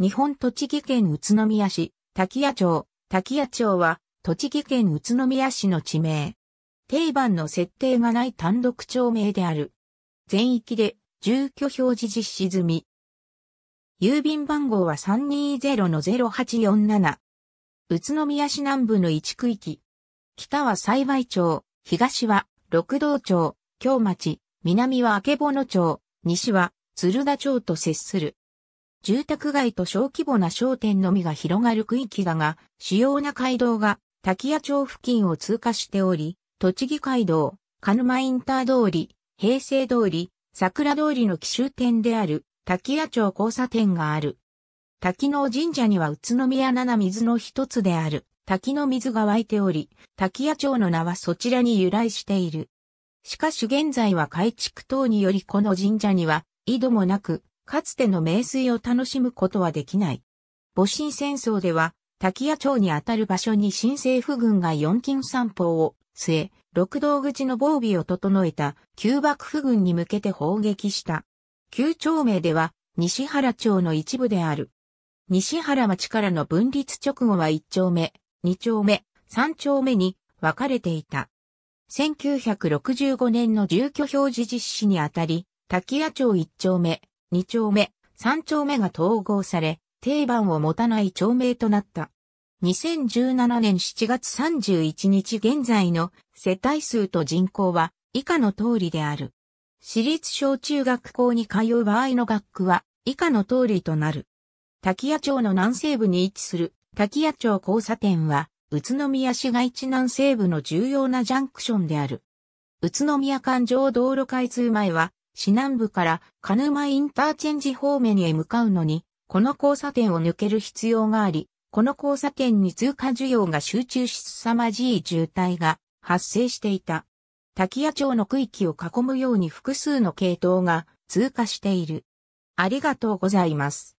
日本栃木県宇都宮市、滝谷町、滝谷町は、栃木県宇都宮市の地名。定番の設定がない単独町名である。全域で、住居表示実施済み。郵便番号は320-0847。宇都宮市南部の一区域。北は幸町、東は六道町、京町、南は明けぼの町、西は鶴田町と接する。住宅街と小規模な商店のみが広がる区域だが、主要な街道が滝谷町付近を通過しており、栃木街道、鹿沼インター通り、平成通り、桜通りの奇襲点である滝谷町交差点がある。滝の神社には宇都宮七水の一つである滝の水が湧いており、滝谷町の名はそちらに由来している。しかし現在は改築等によりこの神社には井戸もなく、かつての名水を楽しむことはできない。戊辰戦争では、滝谷町にあたる場所に新政府軍が四金三方を据え、六道口の防備を整えた旧幕府軍に向けて砲撃した。旧町名では西原町の一部である。西原町からの分立直後は一丁目、二丁目、三丁目に分かれていた。1965年の住居表示実施にあたり、滝谷町一丁目、2丁目、3丁目が統合され、定番を持たない町名となった。2017年7月31日現在の世帯数と人口は以下の通りである。私立小中学校に通う場合の学区は以下の通りとなる。滝谷町の南西部に位置する滝谷町交差点は宇都宮市街地南西部の重要なジャンクションである。宇都宮環状道路開通前は市南部から鹿沼インターチェンジ方面へ向かうのに、この交差点を抜ける必要があり、この交差点に通過需要が集中し凄まじい渋滞が発生していた。滝谷町の区域を囲むように複数の系統が通過している。ありがとうございます。